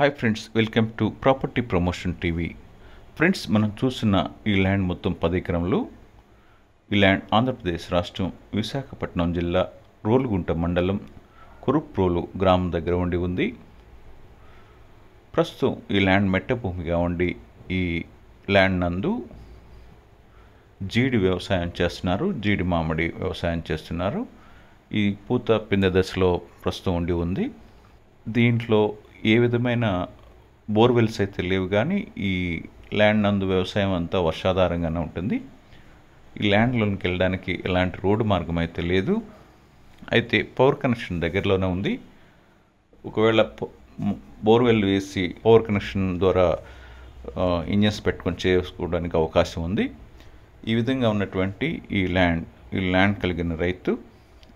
hi friends welcome to property promotion TV friends మనం చూస్తున్న ఈ ల్యాండ్ మొత్తం పది ఎకరములు ఈ ల్యాండ్ ఆంధ్రప్రదేశ్ రాష్ట్రం విశాఖపట్నం జిల్లా రోలుగుంట మండలం కురుప్రోలు గ్రామం దగ్గర ఉండి ఉంది ప్రస్తుతం ఈ ల్యాండ్ మెట్ట భూమిగా ఉండి ఈ ల్యాండ్ నందు జీడి వ్యవసాయం చేస్తున్నారు జీడి మామిడి వ్యవసాయం చేస్తున్నారు ఈ పూత పిందె దశలో ప్రస్తుతం ఉండి ఉంది దీంట్లో ఏ విధమైన బోర్వెల్స్ అయితే లేవు కానీ ఈ ల్యాండ్ నందు వ్యవసాయం అంతా వర్షాధారంగానే ఉంటుంది ఈ ల్యాండ్లోకి వెళ్ళడానికి ఎలాంటి రోడ్డు మార్గం అయితే లేదు అయితే పవర్ కనెక్షన్ దగ్గరలోనే ఉంది ఒకవేళ బోర్వెల్ వేసి పవర్ కనెక్షన్ ద్వారా ఇంజన్స్ పెట్టుకొని చేసుకోవడానికి అవకాశం ఉంది ఈ విధంగా ఉన్నటువంటి ఈ ల్యాండ్ ఈ ల్యాండ్ కలిగిన రైతు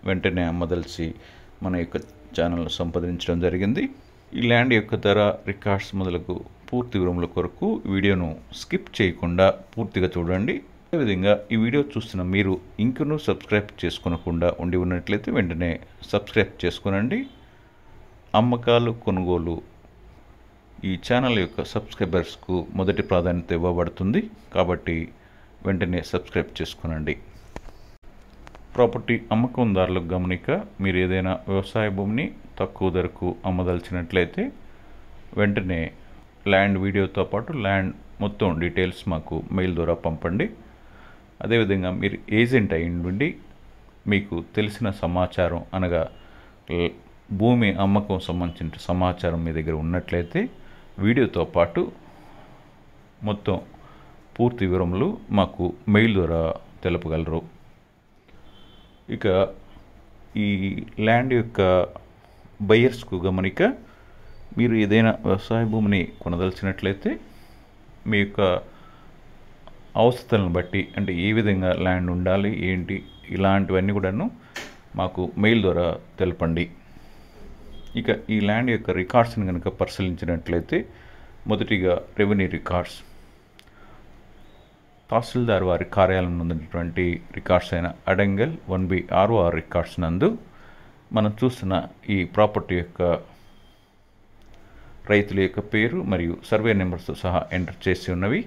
వెంటనే అమ్మదలిసి మన యొక్క ఛానల్ సంప్రదించడం జరిగింది ఈ ల్యాండ్ యొక్క ధర రికార్డ్స్ మొదలకు పూర్తి వివరముల కొరకు వీడియోను స్కిప్ చేయకుండా పూర్తిగా చూడండి అదేవిధంగా ఈ వీడియో చూస్తున్న మీరు ఇంకనూ సబ్స్క్రైబ్ చేసుకోనకుండా ఉండి ఉన్నట్లయితే వెంటనే సబ్స్క్రైబ్ చేసుకోనండి అమ్మకాలు కొనుగోలు ఈ ఛానల్ యొక్క సబ్స్క్రైబర్స్కు మొదటి ప్రాధాన్యత ఇవ్వబడుతుంది కాబట్టి వెంటనే సబ్స్క్రైబ్ చేసుకోనండి ప్రాపర్టీ అమ్మకందారులకు గమనిక మీరు ఏదైనా వ్యవసాయ భూమిని తక్కువ ధరకు అమ్మదలిచినట్లయితే వెంటనే ల్యాండ్ వీడియోతో పాటు ల్యాండ్ మొత్తం డీటెయిల్స్ మాకు మెయిల్ ద్వారా పంపండి అదేవిధంగా మీరు ఏజెంట్ ఉండి మీకు తెలిసిన సమాచారం అనగా భూమి అమ్మకం సంబంధించిన సమాచారం మీ దగ్గర ఉన్నట్లయితే వీడియోతో పాటు మొత్తం పూర్తి వివరములు మాకు మెయిల్ ద్వారా తెలపగలరు ఇక ఈ ల్యాండ్ యొక్క బయర్స్కు గమనిక మీరు ఏదైనా వ్యవసాయ భూమిని కొనదలిచినట్లయితే మీ యొక్క అవసరాలను బట్టి అంటే ఏ విధంగా ల్యాండ్ ఉండాలి ఏంటి ఇలాంటివన్నీ కూడాను మాకు మెయిల్ ద్వారా తెలపండి ఇక ఈ ల్యాండ్ యొక్క రికార్డ్స్ని కనుక పరిశీలించినట్లయితే మొదటిగా రెవెన్యూ రికార్డ్స్ తహసీల్దార్ వారి కార్యాలయం ఉన్నటువంటి రికార్డ్స్ అయిన అడంగల్ వన్ బి ఆర్ఓఆర్ రికార్డ్స్ నందు మనం చూస్తున్న ఈ ప్రాపర్టీ యొక్క రైతుల యొక్క పేరు మరియు సర్వే నెంబర్తో సహా ఎంటర్ చేసి ఉన్నవి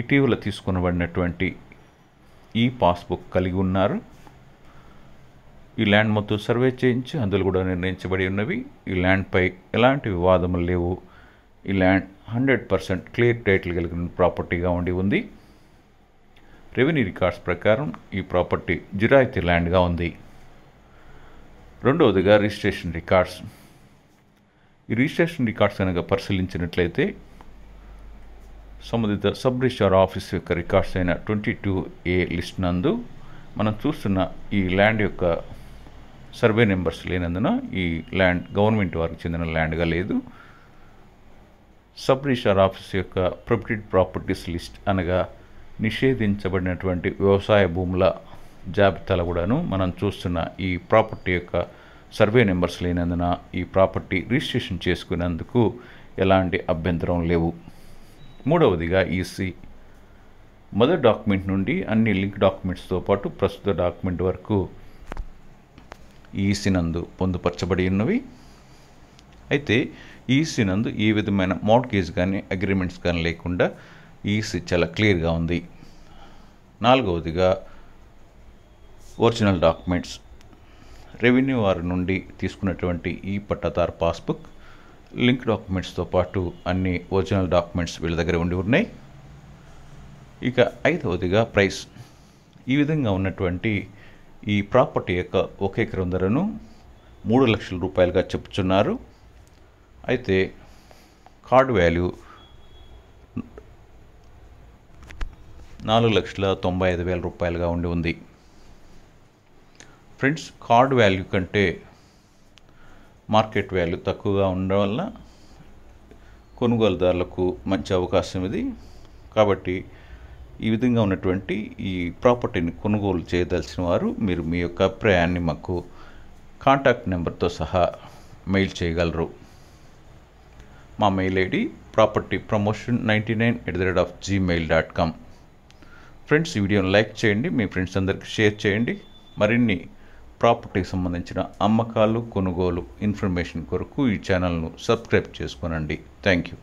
ఇటీవల తీసుకునబడినటువంటి ఈ పాస్బుక్ కలిగి ఉన్నారు ఈ ల్యాండ్ మొత్తం సర్వే చేయించి అందులో కూడా నిర్ణయించబడి ఉన్నవి ఈ ల్యాండ్పై ఎలాంటి వివాదములు లేవు ఈ land hundred percent clear title కలిగిన ప్రాపర్టీగా ఉండి ఉంది రెవెన్యూ రికార్డ్స్ ప్రకారం ఈ ప్రాపర్టీ జిరాయితీ ల్యాండ్గా ఉంది రెండవదిగా రిజిస్ట్రేషన్ రికార్డ్స్ ఈ రిజిస్ట్రేషన్ రికార్డ్స్ కనుక పరిశీలించినట్లయితే సంబంధిత సబ్ రిజిస్టార్ ఆఫీస్ యొక్క రికార్డ్స్ అయిన ట్వంటీ టూ ఏ లిస్ట్ నందు మనం చూస్తున్న ఈ ల్యాండ్ యొక్క సర్వే నెంబర్స్ లేనందున ఈ ల్యాండ్ గవర్నమెంట్ వారికి చెందిన ల్యాండ్గా లేదు సబ్ రిజిస్టార్ ఆఫీస్ యొక్క ప్రొపర్టీ ప్రాపర్టీస్ లిస్ట్ అనగా నిషేధించబడినటువంటి వ్యవసాయ భూముల జాబితాలో కూడాను మనం చూస్తున్న ఈ ప్రాపర్టీ యొక్క సర్వే నెంబర్స్ లేనందున ఈ ప్రాపర్టీ రిజిస్ట్రేషన్ చేసుకునేందుకు ఎలాంటి అభ్యంతరం లేవు మూడవదిగా ఈసీ మొదటి డాక్యుమెంట్ నుండి అన్ని లింక్ డాక్యుమెంట్స్తో పాటు ప్రస్తుత డాక్యుమెంట్ వరకు ఈసీ నందు పొందుపరచబడి ఉన్నవి అయితే ఈసీ నందు ఏ విధమైన మార్గేజ్ కానీ అగ్రిమెంట్స్ కానీ లేకుండా ఈసీ చాలా క్లియర్గా ఉంది నాలుగవదిగా ఒరిజినల్ డాక్యుమెంట్స్ రెవెన్యూ వారి నుండి తీసుకున్నటువంటి ఈ పట్టాదారు పాస్బుక్ లింక్ డాక్యుమెంట్స్తో పాటు అన్ని ఒరిజినల్ డాక్యుమెంట్స్ వీళ్ళ దగ్గర ఉండి ఉన్నాయి ఇక ఐదవదిగా ప్రైస్ ఈ విధంగా ఉన్నటువంటి ఈ ప్రాపర్టీ యొక్క ఒక ఎకరం ధరను మూడు లక్షల రూపాయలుగా చెప్తున్నారు అయితే కార్డ్ వాల్యూ నాలుగు లక్షల తొంభై ఐదు వేల రూపాయలుగా ఉండి ఉంది ఫ్రెండ్స్ కార్డ్ వాల్యూ కంటే మార్కెట్ వాల్యూ తక్కువగా ఉండడం వల్ల కొనుగోలుదారులకు మంచి అవకాశం ఇది కాబట్టి ఈ విధంగా ఉన్నటువంటి ఈ ప్రాపర్టీని కొనుగోలు చేయదలసిన వారు మీరు మీ యొక్క అభిప్రాయాన్ని మాకు కాంటాక్ట్ నెంబర్తో సహా మెయిల్ చేయగలరు మా mail ID property promotion ninety nine at the rate of Gmail dot com friends ఈ వీడియోని లైక్ చేయండి మీ ఫ్రెండ్స్ అందరికీ షేర్ చేయండి మరిన్ని ప్రాపర్టీకి సంబంధించిన అమ్మకాలు కొనుగోలు ఇన్ఫర్మేషన్ కొరకు ఈ ఛానల్ను సబ్స్క్రైబ్ చేసుకోనండి థ్యాంక్ యూ